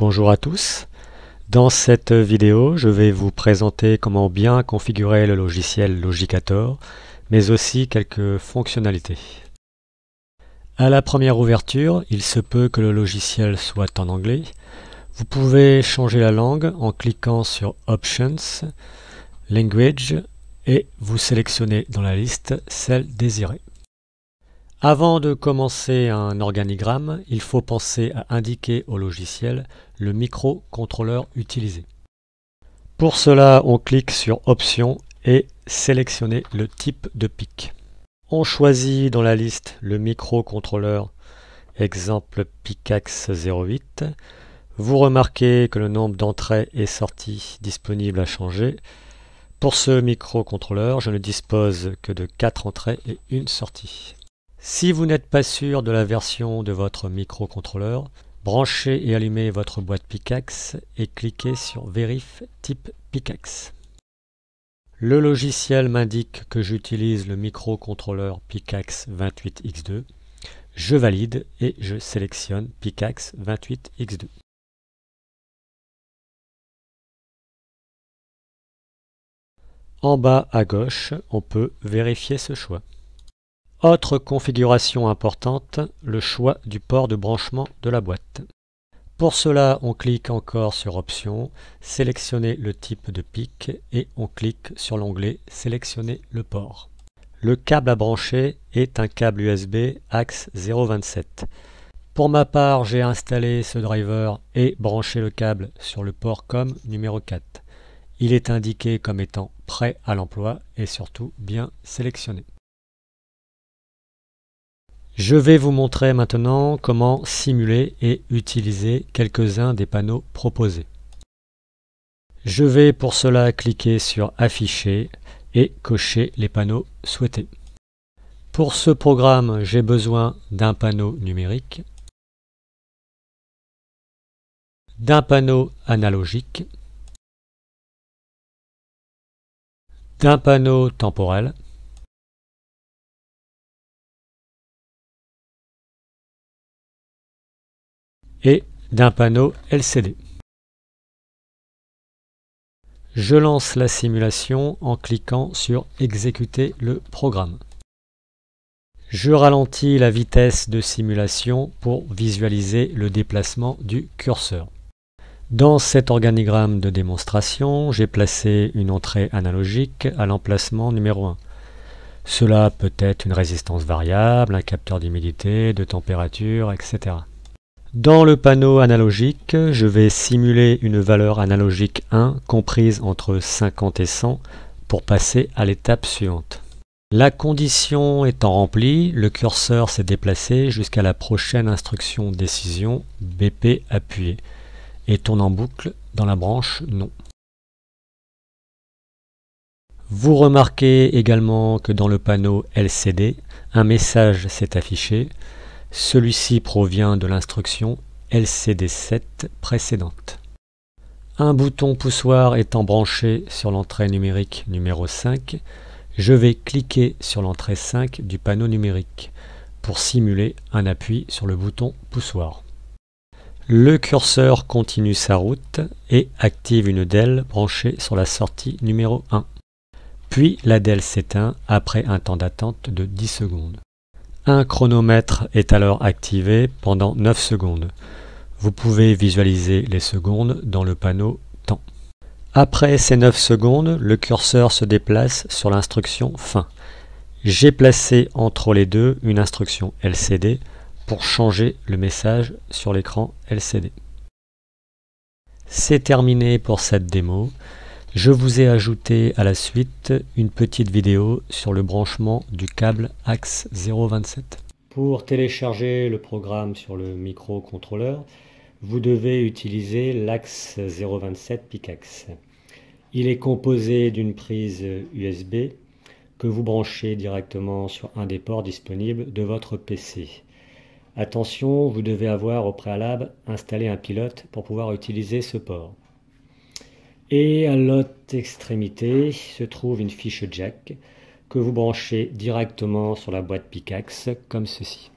Bonjour à tous. Dans cette vidéo, je vais vous présenter comment bien configurer le logiciel Logicator, mais aussi quelques fonctionnalités. À la première ouverture, il se peut que le logiciel soit en anglais. Vous pouvez changer la langue en cliquant sur Options, Language, et vous sélectionnez dans la liste celle désirée. Avant de commencer un organigramme, il faut penser à indiquer au logiciel le microcontrôleur utilisé. Pour cela, on clique sur Options et sélectionner le type de pic. On choisit dans la liste le microcontrôleur, exemple Picax 08. Vous remarquez que le nombre d'entrées et sorties disponibles a changé. Pour ce microcontrôleur, je ne dispose que de 4 entrées et une sortie. Si vous n'êtes pas sûr de la version de votre microcontrôleur, branchez et allumez votre boîte PICAX et cliquez sur Vérif type Pickaxe. Le logiciel m'indique que j'utilise le microcontrôleur Pickaxe 28X2. Je valide et je sélectionne Pickaxe 28X2. En bas à gauche, on peut vérifier ce choix. Autre configuration importante, le choix du port de branchement de la boîte. Pour cela, on clique encore sur Options, Sélectionner le type de pic et on clique sur l'onglet Sélectionner le port. Le câble à brancher est un câble USB axe 0.27. Pour ma part, j'ai installé ce driver et branché le câble sur le port COM numéro 4. Il est indiqué comme étant prêt à l'emploi et surtout bien sélectionné. Je vais vous montrer maintenant comment simuler et utiliser quelques-uns des panneaux proposés. Je vais pour cela cliquer sur Afficher et cocher les panneaux souhaités. Pour ce programme, j'ai besoin d'un panneau numérique, d'un panneau analogique, d'un panneau temporel, et d'un panneau LCD. Je lance la simulation en cliquant sur Exécuter le programme. Je ralentis la vitesse de simulation pour visualiser le déplacement du curseur. Dans cet organigramme de démonstration, j'ai placé une entrée analogique à l'emplacement numéro 1. Cela peut être une résistance variable, un capteur d'humidité, de température, etc. Dans le panneau analogique, je vais simuler une valeur analogique 1 comprise entre 50 et 100 pour passer à l'étape suivante. La condition étant remplie, le curseur s'est déplacé jusqu'à la prochaine instruction décision BP appuyé et tourne en boucle dans la branche non. Vous remarquez également que dans le panneau LCD, un message s'est affiché celui-ci provient de l'instruction LCD7 précédente. Un bouton poussoir étant branché sur l'entrée numérique numéro 5, je vais cliquer sur l'entrée 5 du panneau numérique pour simuler un appui sur le bouton poussoir. Le curseur continue sa route et active une DEL branchée sur la sortie numéro 1. Puis la DEL s'éteint après un temps d'attente de 10 secondes. Un chronomètre est alors activé pendant 9 secondes. Vous pouvez visualiser les secondes dans le panneau Temps. Après ces 9 secondes, le curseur se déplace sur l'instruction Fin. J'ai placé entre les deux une instruction LCD pour changer le message sur l'écran LCD. C'est terminé pour cette démo. Je vous ai ajouté à la suite une petite vidéo sur le branchement du câble AXE 027. Pour télécharger le programme sur le microcontrôleur, vous devez utiliser l'axe 027 Picax. Il est composé d'une prise USB que vous branchez directement sur un des ports disponibles de votre PC. Attention, vous devez avoir au préalable installé un pilote pour pouvoir utiliser ce port. Et à l'autre extrémité se trouve une fiche jack que vous branchez directement sur la boîte Pickaxe comme ceci.